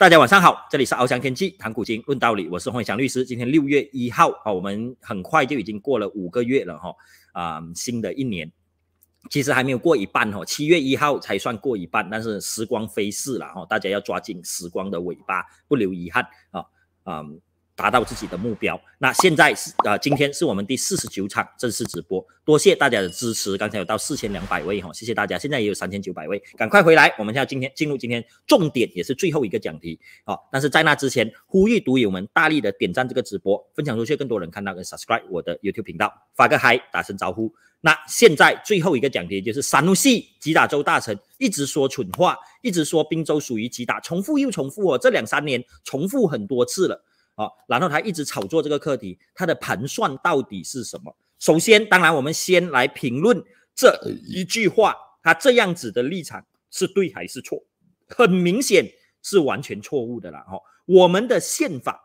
大家晚上好，这里是翱翔天际谈古今论道理，我是黄翔律师。今天六月一号啊，我们很快就已经过了五个月了哈，啊，新的一年其实还没有过一半哈，七月一号才算过一半，但是时光飞逝了哈，大家要抓紧时光的尾巴，不留遗憾啊啊。达到自己的目标。那现在是呃，今天是我们第四十九场正式直播，多谢大家的支持。刚才有到四千两百位哈，谢谢大家。现在也有三千九百位，赶快回来！我们要今天进入今天重点，也是最后一个讲题啊。但是在那之前，呼吁读友们大力的点赞这个直播，分享出去更多人看到，跟 subscribe 我的 YouTube 频道，发个嗨，打声招呼。那现在最后一个讲题就是三路系吉打州大臣一直说蠢话，一直说滨州属于吉打，重复又重复哦，这两三年重复很多次了。啊，然后他一直炒作这个课题，他的盘算到底是什么？首先，当然我们先来评论这一句话，他这样子的立场是对还是错？很明显是完全错误的啦！哈，我们的宪法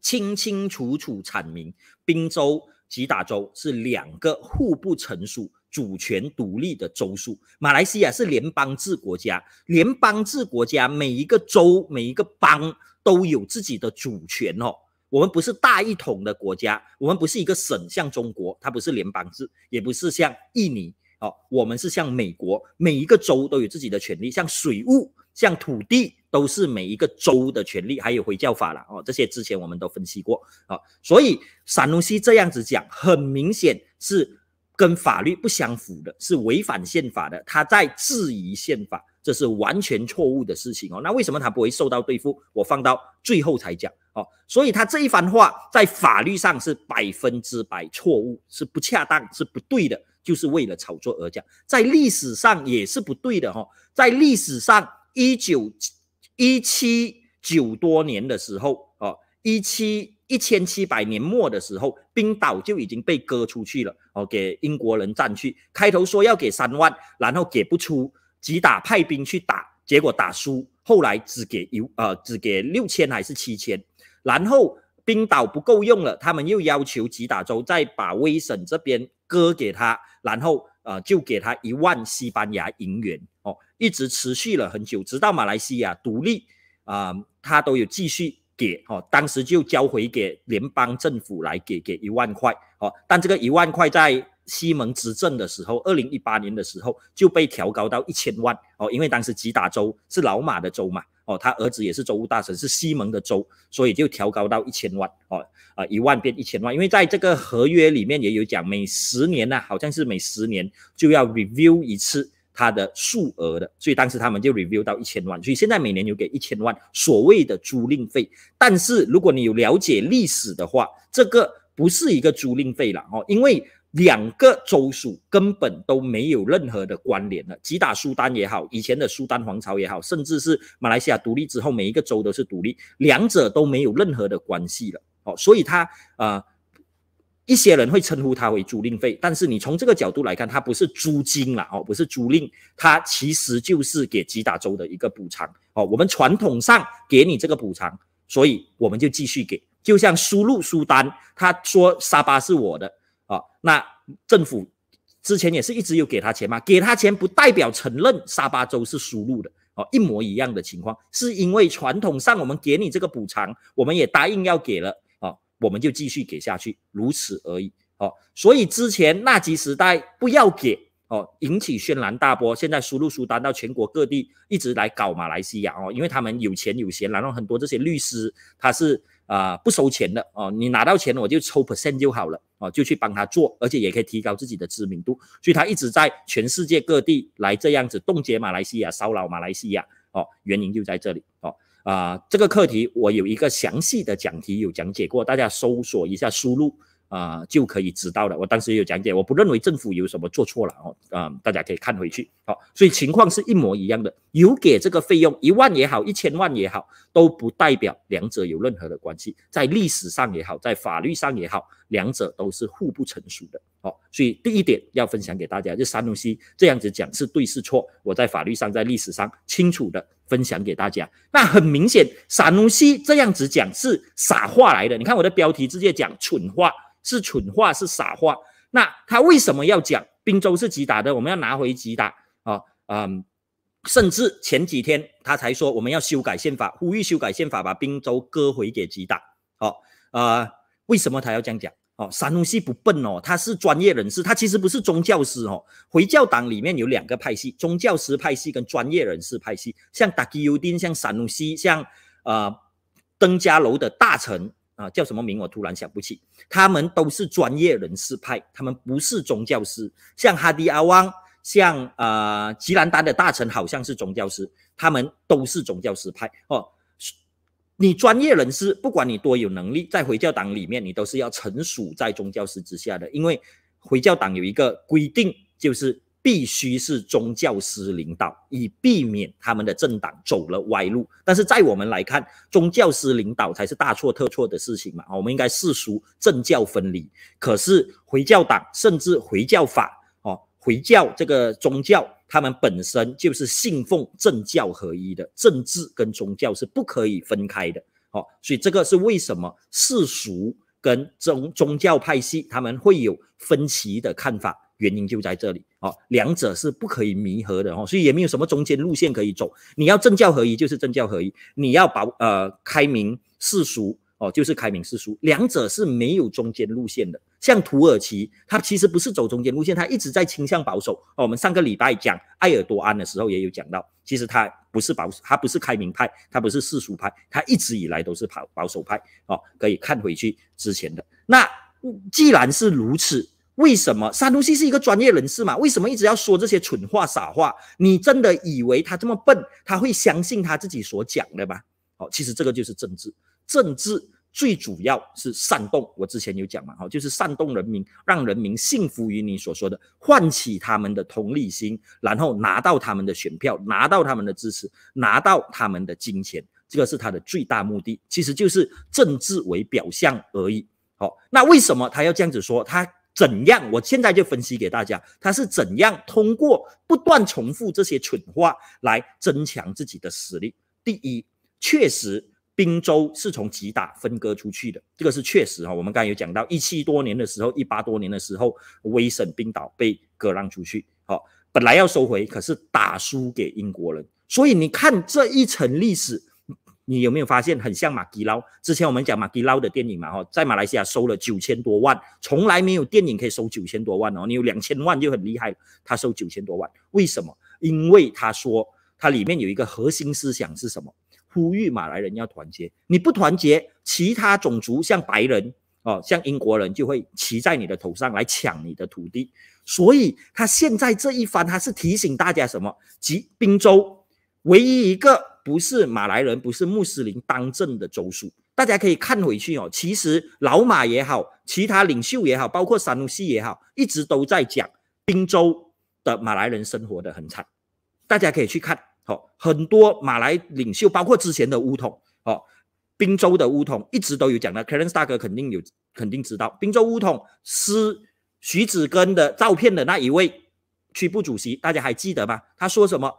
清清楚楚阐明，宾州、及达州是两个互不成熟。主权独立的州数，马来西亚是联邦制国家。联邦制国家，每一个州、每一个邦都有自己的主权哦。我们不是大一统的国家，我们不是一个省像中国，它不是联邦制，也不是像印尼哦。我们是像美国，每一个州都有自己的权利，像水务、像土地都是每一个州的权利，还有回教法了哦。这些之前我们都分析过啊，所以沙隆西这样子讲，很明显是。跟法律不相符的，是违反宪法的。他在质疑宪法，这是完全错误的事情哦。那为什么他不会受到对付？我放到最后才讲哦。所以他这一番话在法律上是百分之百错误，是不恰当，是不对的，就是为了炒作而讲。在历史上也是不对的哦。在历史上，一九一七九多年的时候哦，一七。一千七百年末的时候，冰岛就已经被割出去了哦，给英国人占去。开头说要给三万，然后给不出，吉打派兵去打，结果打输。后来只给一呃，只给六千还是七千。然后冰岛不够用了，他们又要求吉打州再把威省这边割给他，然后呃就给他一万西班牙银元哦，一直持续了很久，直到马来西亚独立啊，他都有继续。给哦，当时就交回给联邦政府来给给一万块哦，但这个一万块在西蒙执政的时候，二零一八年的时候就被调高到一千万哦，因为当时吉达州是老马的州嘛哦，他儿子也是州务大臣，是西蒙的州，所以就调高到一千万哦啊一万变一千万，因为在这个合约里面也有讲，每十年呢好像是每十年就要 review 一次。它的数额的，所以当时他们就 review 到一千万，所以现在每年有给一千万所谓的租赁费。但是如果你有了解历史的话，这个不是一个租赁费了哦，因为两个州属根本都没有任何的关联了，吉打苏丹也好，以前的苏丹皇朝也好，甚至是马来西亚独立之后每一个州都是独立，两者都没有任何的关系了哦，所以它啊。一些人会称呼它为租赁费，但是你从这个角度来看，它不是租金了哦，不是租赁，它其实就是给吉打州的一个补偿哦。我们传统上给你这个补偿，所以我们就继续给。就像苏入苏丹他说沙巴是我的啊，那政府之前也是一直有给他钱嘛，给他钱不代表承认沙巴州是苏入的哦，一模一样的情况，是因为传统上我们给你这个补偿，我们也答应要给了。我们就继续给下去，如此而已。哦，所以之前纳吉时代不要给哦，引起轩然大波。现在输入输丹单到全国各地，一直来搞马来西亚哦，因为他们有钱有闲，然后很多这些律师他是啊不收钱的哦，你拿到钱我就抽 percent 就好了哦，就去帮他做，而且也可以提高自己的知名度，所以他一直在全世界各地来这样子冻结马来西亚，骚扰马来西亚哦，原因就在这里。啊，这个课题我有一个详细的讲题，有讲解过，大家搜索一下，输入啊就可以知道了。我当时有讲解，我不认为政府有什么做错了哦，啊，大家可以看回去。好，所以情况是一模一样的，有给这个费用一万也好，一千万也好，都不代表两者有任何的关系，在历史上也好，在法律上也好，两者都是互不成熟的。好，所以第一点要分享给大家，这三东西这样子讲是对是错，我在法律上在历史上清楚的。分享给大家，那很明显，傻努西这样子讲是傻话来的。你看我的标题直接讲蠢话，是蠢话，是傻话。那他为什么要讲滨州是吉打的？我们要拿回吉打啊，嗯，甚至前几天他才说我们要修改宪法，呼吁修改宪法，把滨州割回给吉打。好，呃，为什么他要这样讲？哦，山东西不笨哦，他是专业人士，他其实不是宗教师哦。回教党里面有两个派系，宗教师派系跟专业人士派系，像达基尤丁、像山东西、像呃登嘉楼的大臣啊，叫什么名我突然想不起，他们都是专业人士派，他们不是宗教师。像哈迪阿旺、像呃吉兰丹的大臣好像是宗教师，他们都是宗教师派哦。你专业人士，不管你多有能力，在回教党里面，你都是要臣属在宗教师之下的，因为回教党有一个规定，就是必须是宗教师领导，以避免他们的政党走了歪路。但是在我们来看，宗教师领导才是大错特错的事情嘛！我们应该世俗政教分离。可是回教党甚至回教法，哦，回教这个宗教。他们本身就是信奉政教合一的，政治跟宗教是不可以分开的，哦，所以这个是为什么世俗跟宗宗教派系他们会有分歧的看法，原因就在这里，哦，两者是不可以弥合的，哦，所以也没有什么中间路线可以走，你要政教合一就是政教合一，你要保呃开明世俗哦就是开明世俗，两者是没有中间路线的。像土耳其，它其实不是走中间路线，它一直在倾向保守。哦，我们上个礼拜讲埃尔多安的时候也有讲到，其实他不是保守，他不是开明派，他不是世俗派，他一直以来都是保保守派。哦，可以看回去之前的。那既然是如此，为什么沙鹿西是一个专业人士嘛？为什么一直要说这些蠢话、傻话？你真的以为他这么笨，他会相信他自己所讲的吗？哦，其实这个就是政治，政治。最主要是煽动，我之前有讲嘛，哈，就是煽动人民，让人民信服于你所说的，唤起他们的同理心，然后拿到他们的选票，拿到他们的支持，拿到他们的金钱，这个是他的最大目的，其实就是政治为表象而已。好，那为什么他要这样子说？他怎样？我现在就分析给大家，他是怎样通过不断重复这些蠢话来增强自己的实力？第一，确实。滨州是从吉打分割出去的，这个是确实哈。我们刚才有讲到一七多年的时候，一八多年的时候，威省冰岛被割让出去，好，本来要收回，可是打输给英国人。所以你看这一层历史，你有没有发现很像马吉捞？之前我们讲马吉捞的电影嘛，哈，在马来西亚收了九千多万，从来没有电影可以收九千多万哦。你有两千万就很厉害，他收九千多万，为什么？因为他说他里面有一个核心思想是什么？呼吁马来人要团结，你不团结，其他种族像白人哦，像英国人就会骑在你的头上来抢你的土地。所以他现在这一番，他是提醒大家什么？即宾州唯一一个不是马来人、不是穆斯林当政的州属，大家可以看回去哦。其实老马也好，其他领袖也好，包括山东系也好，一直都在讲宾州的马来人生活的很惨，大家可以去看。哦，很多马来领袖，包括之前的乌统，哦，滨州的乌统一直都有讲的。克 e r e n 大哥肯定有，肯定知道，滨州乌统是徐子根的照片的那一位区部主席，大家还记得吗？他说什么？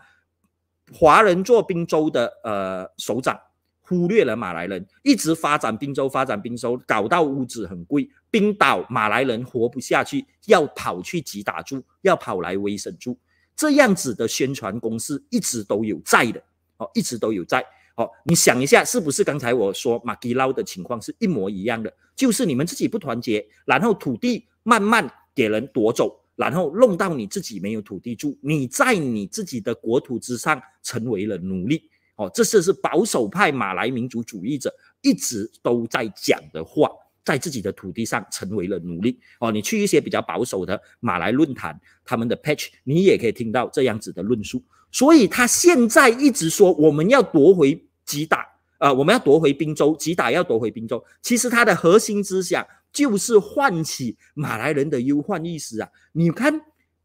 华人做滨州的呃首长，忽略了马来人，一直发展滨州，发展滨州，搞到屋子很贵，冰岛马来人活不下去，要跑去吉打住，要跑来维省住。这样子的宣传公司一直都有在的，哦，一直都有在。哦，你想一下，是不是刚才我说马吉劳的情况是一模一样的？就是你们自己不团结，然后土地慢慢给人夺走，然后弄到你自己没有土地住，你在你自己的国土之上成为了奴隶。哦，这是是保守派马来民族主义者一直都在讲的话。在自己的土地上成为了奴隶哦，你去一些比较保守的马来论坛，他们的 patch 你也可以听到这样子的论述。所以他现在一直说我们要夺回吉打啊，我们要夺回滨州，吉打要夺回滨州。其实他的核心思想就是唤起马来人的忧患意识啊。你看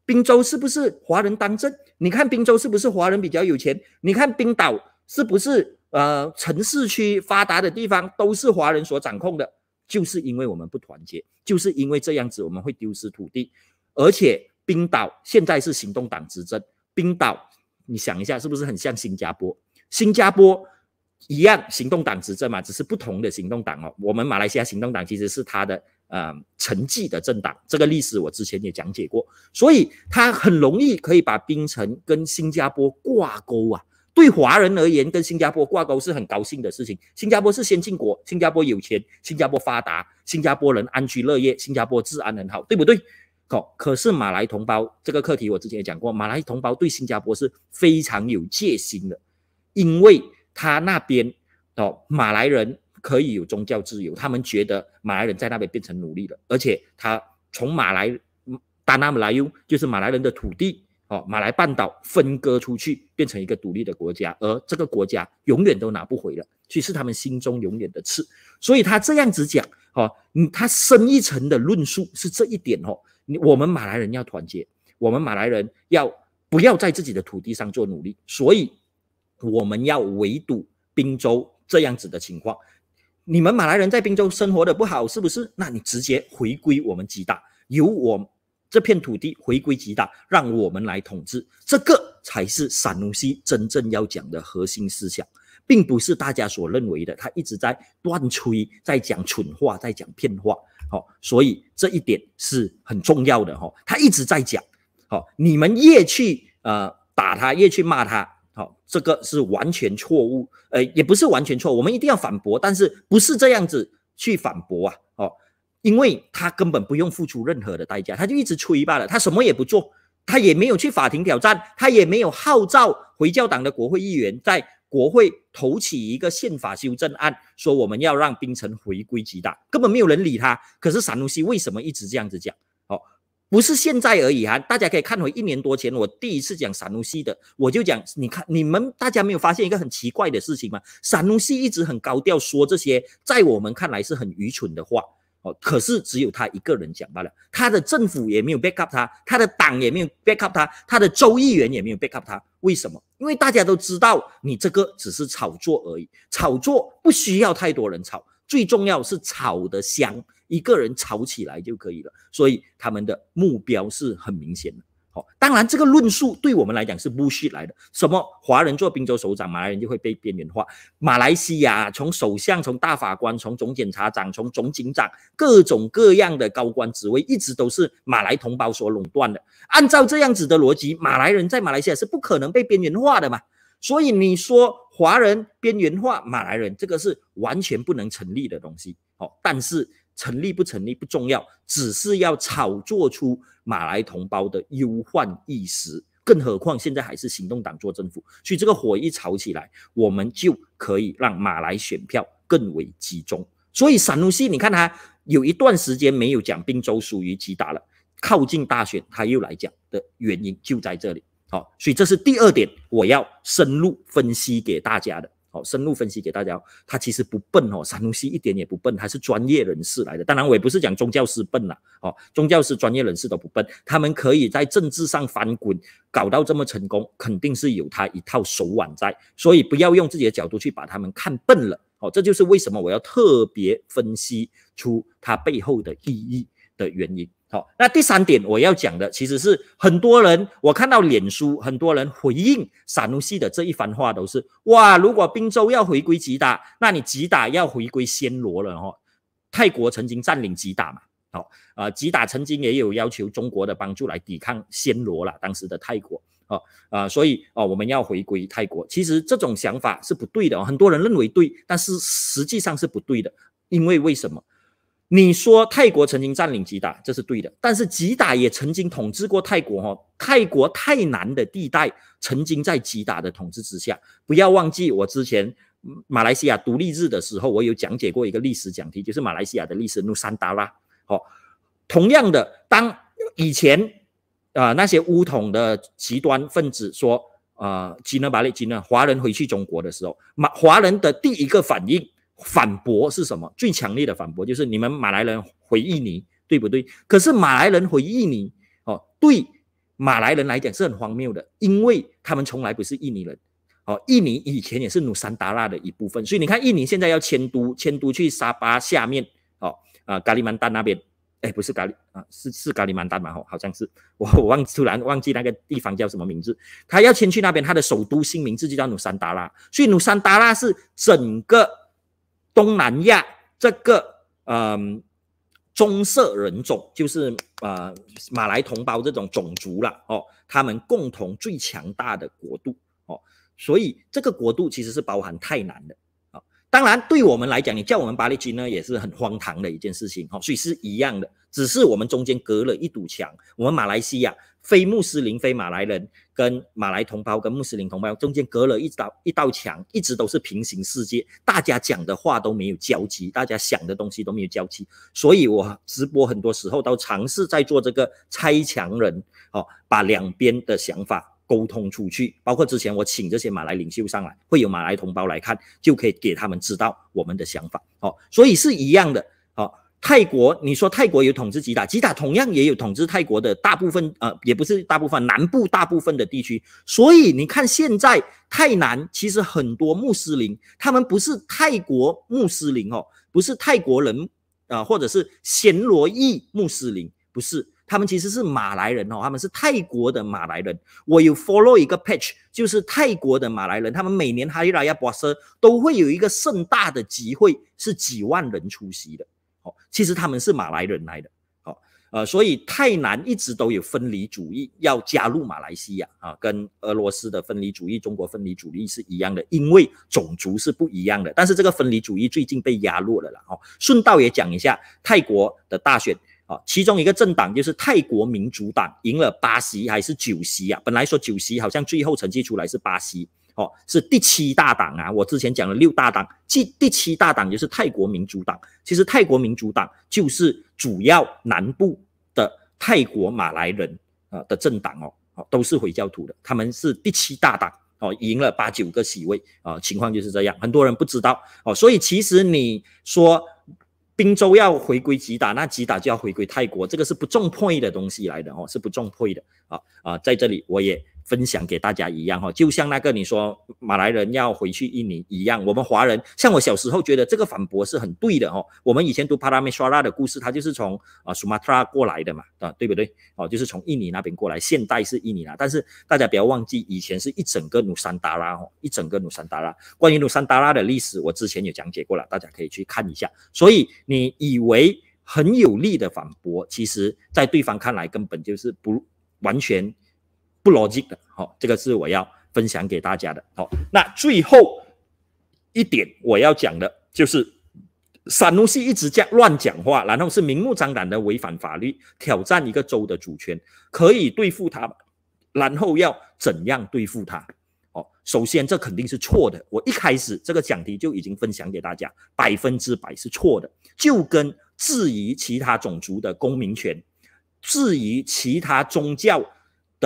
滨州是不是华人当政？你看滨州是不是华人比较有钱？你看冰岛是不是呃城市区发达的地方都是华人所掌控的？就是因为我们不团结，就是因为这样子我们会丢失土地，而且冰岛现在是行动党执政，冰岛你想一下是不是很像新加坡？新加坡一样行动党执政嘛，只是不同的行动党哦。我们马来西亚行动党其实是他的呃沉寂的政党，这个历史我之前也讲解过，所以他很容易可以把冰城跟新加坡挂钩啊。对华人而言，跟新加坡挂钩是很高兴的事情。新加坡是先进国，新加坡有钱，新加坡发达，新加坡人安居乐业，新加坡治安很好，对不对？好，可是马来同胞这个课题，我之前也讲过，马来同胞对新加坡是非常有戒心的，因为他那边哦，马来人可以有宗教自由，他们觉得马来人在那边变成奴隶了，而且他从马来达拿姆来乌就是马来人的土地。哦，马来半岛分割出去，变成一个独立的国家，而这个国家永远都拿不回了，去是他们心中永远的刺。所以他这样子讲，哦，嗯，他深一层的论述是这一点哦。我们马来人要团结，我们马来人要不要在自己的土地上做努力？所以我们要围堵滨州这样子的情况。你们马来人在滨州生活的不好，是不是？那你直接回归我们吉大，由我。这片土地回归极大，让我们来统治，这个才是散户西真正要讲的核心思想，并不是大家所认为的，他一直在乱吹，在讲蠢话，在讲骗话，好，所以这一点是很重要的哈，他一直在讲，好，你们越去呃打他，越去骂他，好，这个是完全错误，呃，也不是完全错，我们一定要反驳，但是不是这样子去反驳啊，哦。因为他根本不用付出任何的代价，他就一直吹罢了。他什么也不做，他也没有去法庭挑战，他也没有号召回教党的国会议员在国会投起一个宪法修正案，说我们要让冰城回归吉大，根本没有人理他。可是萨努西为什么一直这样子讲？哦，不是现在而已啊！大家可以看回一年多前，我第一次讲萨努西的，我就讲，你看你们大家没有发现一个很奇怪的事情吗？萨努西一直很高调说这些，在我们看来是很愚蠢的话。哦，可是只有他一个人讲罢了，他的政府也没有 back up 他，他的党也没有 back up 他，他的州议员也没有 back up 他，为什么？因为大家都知道，你这个只是炒作而已，炒作不需要太多人炒，最重要是炒得香，一个人炒起来就可以了，所以他们的目标是很明显的。当然，这个论述对我们来讲是不 t 来的。什么华人做滨州首长，马来人就会被边缘化？马来西亚从首相、从大法官、从总检察长、从总警长，各种各样的高官职位，一直都是马来同胞所垄断的。按照这样子的逻辑，马来人在马来西亚是不可能被边缘化的嘛？所以你说华人边缘化马来人，这个是完全不能成立的东西。好，但是。成立不成立不重要，只是要炒作出马来同胞的忧患意识。更何况现在还是行动党做政府，所以这个火一炒起来，我们就可以让马来选票更为集中。所以陕努西，你看他有一段时间没有讲滨州属于吉打了，靠近大选他又来讲的原因就在这里。好，所以这是第二点，我要深入分析给大家的。哦，深入分析给大家，他其实不笨哦，啥东西一点也不笨，他是专业人士来的。当然，我也不是讲宗教师笨了哦，宗教师专业人士都不笨，他们可以在政治上翻滚，搞到这么成功，肯定是有他一套手腕在。所以不要用自己的角度去把他们看笨了哦，这就是为什么我要特别分析出他背后的意义的原因。好，那第三点我要讲的，其实是很多人我看到脸书很多人回应萨努西的这一番话，都是哇，如果滨州要回归吉打，那你吉打要回归暹罗了哈？泰国曾经占领吉打嘛？好，呃，吉打曾经也有要求中国的帮助来抵抗暹罗啦，当时的泰国啊啊，所以啊，我们要回归泰国，其实这种想法是不对的很多人认为对，但是实际上是不对的，因为为什么？你说泰国曾经占领吉打，这是对的。但是吉打也曾经统治过泰国，哦。泰国太南的地带曾经在吉打的统治之下。不要忘记，我之前马来西亚独立日的时候，我有讲解过一个历史讲题，就是马来西亚的历史努山达拉。好，同样的，当以前啊那些乌统的极端分子说啊吉娜巴来吉娜华人回去中国的时候，马华人的第一个反应。反驳是什么？最强烈的反驳就是你们马来人回印尼，对不对？可是马来人回印尼，哦，对马来人来讲是很荒谬的，因为他们从来不是印尼人。哦，印尼以前也是努山达拉的一部分，所以你看，印尼现在要迁都，迁都去沙巴下面，哦，啊，咖喱曼丹那边，哎，不是咖喱啊，是是咖喱曼丹嘛？哦，好像是，我我忘，突然忘记那个地方叫什么名字。他要迁去那边，他的首都新名字就叫努山达拉，所以努山达拉是整个。东南亚这个，嗯，棕色人种就是呃马来同胞这种种族了哦，他们共同最强大的国度哦，所以这个国度其实是包含泰南的啊。当然，对我们来讲，你叫我们巴黎金呢，也是很荒唐的一件事情哦。所以是一样的，只是我们中间隔了一堵墙，我们马来西亚非穆斯林，非马来人。跟马来同胞、跟穆斯林同胞中间隔了一道一道墙，一直都是平行世界，大家讲的话都没有交集，大家想的东西都没有交集，所以我直播很多时候都尝试在做这个拆墙人，哦，把两边的想法沟通出去。包括之前我请这些马来领袖上来，会有马来同胞来看，就可以给他们知道我们的想法，哦，所以是一样的。泰国，你说泰国有统治吉打，吉打同样也有统治泰国的大部分，呃，也不是大部分，南部大部分的地区。所以你看，现在泰南其实很多穆斯林，他们不是泰国穆斯林哦，不是泰国人啊，或者是暹罗裔穆斯林，不是，他们其实是马来人哦，他们是泰国的马来人。我有 follow 一个 page，就是泰国的马来人，他们每年哈利拉亚博斯都会有一个盛大的集会，是几万人出席的。哦，其实他们是马来人来的，哦，呃，所以泰南一直都有分离主义，要加入马来西亚啊，跟俄罗斯的分离主义、中国分离主义是一样的，因为种族是不一样的。但是这个分离主义最近被压落了啦。哦，顺道也讲一下泰国的大选啊，其中一个政党就是泰国民主党赢了八席还是九席啊？本来说九席，好像最后成绩出来是八席。哦，是第七大党啊！我之前讲了六大党，第第七大党就是泰国民主党。其实泰国民主党就是主要南部的泰国马来人啊的政党哦，哦都是回教徒的，他们是第七大党哦，赢了八九个席位啊，情况就是这样，很多人不知道哦。所以其实你说滨州要回归吉打，那吉打就要回归泰国，这个是不重配的东西来的哦，是不重配的啊啊，在这里我也。分享给大家一样哈，就像那个你说马来人要回去印尼一样，我们华人像我小时候觉得这个反驳是很对的哦。我们以前读帕拉梅沙拉的故事，他就是从啊苏马特拉过来的嘛，啊对不对？哦，就是从印尼那边过来。现代是印尼啦，但是大家不要忘记，以前是一整个努山达拉哦，一整个努山达拉。关于努山达拉的历史，我之前有讲解过了，大家可以去看一下。所以你以为很有力的反驳，其实在对方看来根本就是不完全。不逻辑的，好，这个是我要分享给大家的。好，那最后一点我要讲的就是，萨努西一直讲乱讲话，然后是明目张胆的违反法律，挑战一个州的主权，可以对付他，然后要怎样对付他？哦，首先这肯定是错的。我一开始这个讲题就已经分享给大家，百分之百是错的，就跟质疑其他种族的公民权，质疑其他宗教。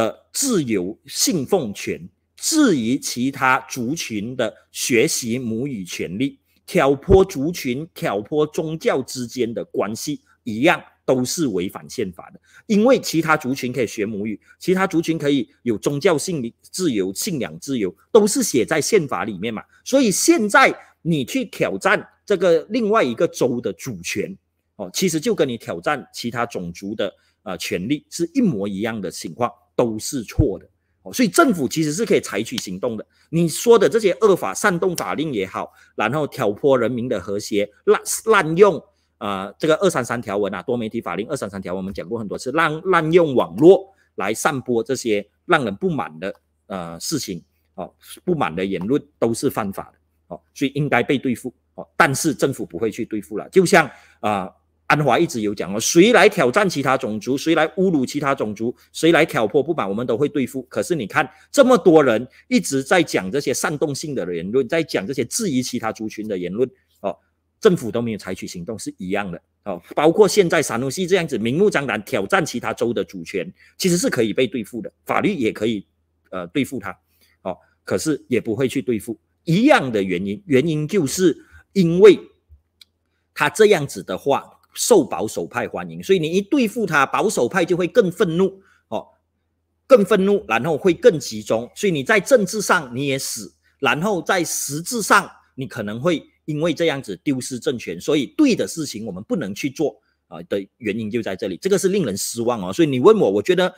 的自由信奉权，质疑其他族群的学习母语权利，挑拨族群、挑拨宗教之间的关系，一样都是违反宪法的。因为其他族群可以学母语，其他族群可以有宗教信自由、信仰自由，都是写在宪法里面嘛。所以现在你去挑战这个另外一个州的主权，哦，其实就跟你挑战其他种族的呃权利是一模一样的情况。都是错的哦，所以政府其实是可以采取行动的。你说的这些恶法、煽动法令也好，然后挑拨人民的和谐、滥滥用啊这个二三三条文啊，多媒体法令二三三条，我们讲过很多次，滥滥用网络来散播这些让人不满的呃事情哦，不满的言论都是犯法的哦，所以应该被对付哦，但是政府不会去对付了，就像啊。安华一直有讲哦，谁来挑战其他种族，谁来侮辱其他种族，谁来挑破不满，我们都会对付。可是你看，这么多人一直在讲这些煽动性的言论，在讲这些质疑其他族群的言论哦，政府都没有采取行动，是一样的哦。包括现在三鹿西这样子明目张胆挑战其他州的主权，其实是可以被对付的，法律也可以呃对付他哦。可是也不会去对付，一样的原因，原因就是因为他这样子的话。受保守派欢迎，所以你一对付他，保守派就会更愤怒，哦，更愤怒，然后会更集中，所以你在政治上你也死，然后在实质上你可能会因为这样子丢失政权，所以对的事情我们不能去做啊的原因就在这里，这个是令人失望哦。所以你问我，我觉得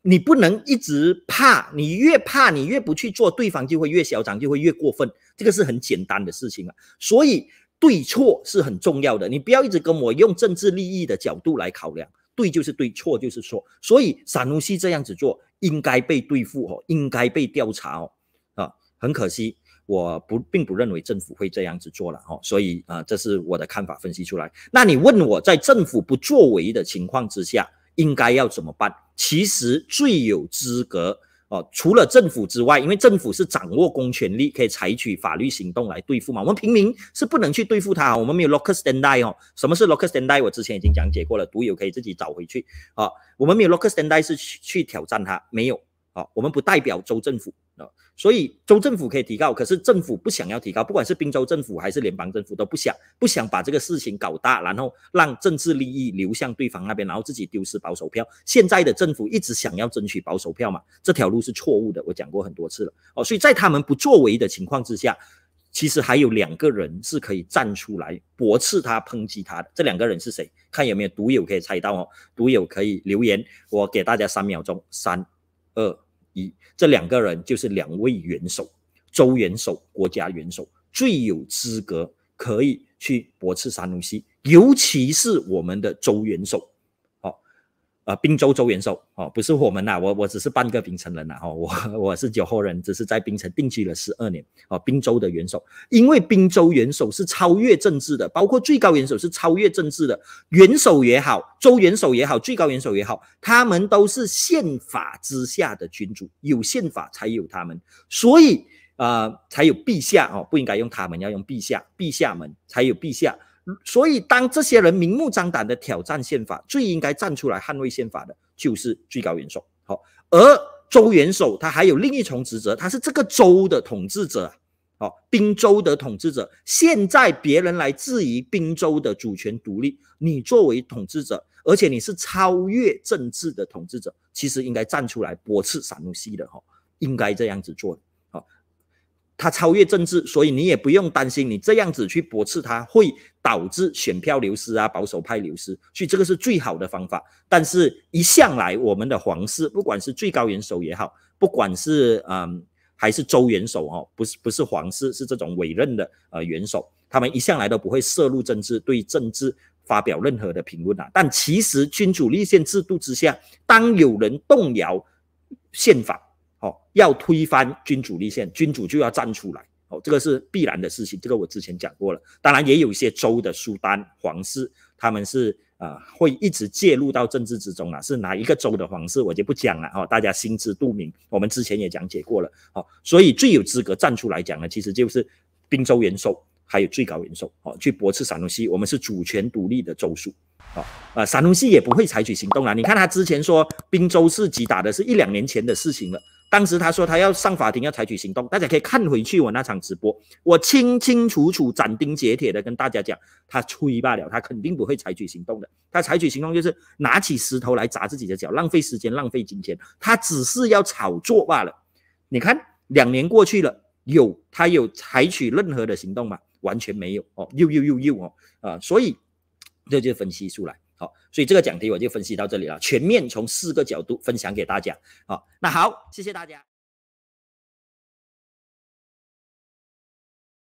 你不能一直怕，你越怕你越不去做，对方就会越嚣张，就会越过分，这个是很简单的事情啊，所以。对错是很重要的，你不要一直跟我用政治利益的角度来考量，对就是对，错就是错。所以萨努西这样子做，应该被对付哦，应该被调查哦。啊，很可惜，我不并不认为政府会这样子做了哦。所以啊，这是我的看法分析出来。那你问我在政府不作为的情况之下，应该要怎么办？其实最有资格。哦，除了政府之外，因为政府是掌握公权力，可以采取法律行动来对付嘛。我们平民是不能去对付他我们没有 locus 洛克斯坦代哦。什么是 locus t a n d 代？我之前已经讲解过了，读友可以自己找回去啊。我们没有 locus 洛克 a 坦 d 是去去挑战他，没有。好，我们不代表州政府啊，所以州政府可以提高，可是政府不想要提高，不管是宾州政府还是联邦政府都不想不想把这个事情搞大，然后让政治利益流向对方那边，然后自己丢失保守票。现在的政府一直想要争取保守票嘛，这条路是错误的，我讲过很多次了哦。所以在他们不作为的情况之下，其实还有两个人是可以站出来驳斥他、抨击他的。这两个人是谁？看有没有毒友可以猜到哦，毒友可以留言，我给大家三秒钟，三。二一，这两个人就是两位元首，州元首、国家元首最有资格可以去驳斥三东西，尤其是我们的州元首。啊，滨州州元首哦，不是我们呐，我我只是半个槟城人呐，哦，我我是九号人，只是在槟城定居了十二年。哦，滨州的元首，因为滨州元首是超越政治的，包括最高元首是超越政治的，元首也好，州元首也好，最高元首也好，他们都是宪法之下的君主，有宪法才有他们，所以啊，才有陛下哦，不应该用他们，要用陛下，陛下们才有陛下。所以，当这些人明目张胆的挑战宪法，最应该站出来捍卫宪法的就是最高元首。好，而州元首他还有另一重职责，他是这个州的统治者，好，宾州的统治者。现在别人来质疑宾州的主权独立，你作为统治者，而且你是超越政治的统治者，其实应该站出来驳斥萨姆西的哈，应该这样子做。他超越政治，所以你也不用担心，你这样子去驳斥他会导致选票流失啊，保守派流失，所以这个是最好的方法。但是，一向来我们的皇室，不管是最高元首也好，不管是嗯还是州元首哦，不是不是皇室，是这种委任的呃元首，他们一向来都不会涉入政治，对政治发表任何的评论啊。但其实君主立宪制度之下，当有人动摇宪法。哦，要推翻君主立宪，君主就要站出来。哦，这个是必然的事情，这个我之前讲过了。当然也有一些州的苏丹皇室，他们是啊，会一直介入到政治之中啊。是哪一个州的皇室，我就不讲了。哦，大家心知肚明。我们之前也讲解过了。哦，所以最有资格站出来讲的，其实就是宾州元首，还有最高元首。哦，去驳斥萨东西，我们是主权独立的州属。哦，呃，萨东西也不会采取行动了。你看他之前说宾州是击打的是一两年前的事情了。当时他说他要上法庭，要采取行动，大家可以看回去我那场直播，我清清楚楚、斩钉截铁的跟大家讲，他吹罢了，他肯定不会采取行动的。他采取行动就是拿起石头来砸自己的脚，浪费时间，浪费金钱。他只是要炒作罢了。你看，两年过去了，有他有采取任何的行动吗？完全没有哦，又又又又哦啊，所以这就分析出来。好，所以这个讲题我就分析到这里了，全面从四个角度分享给大家。好，那好，谢谢大家。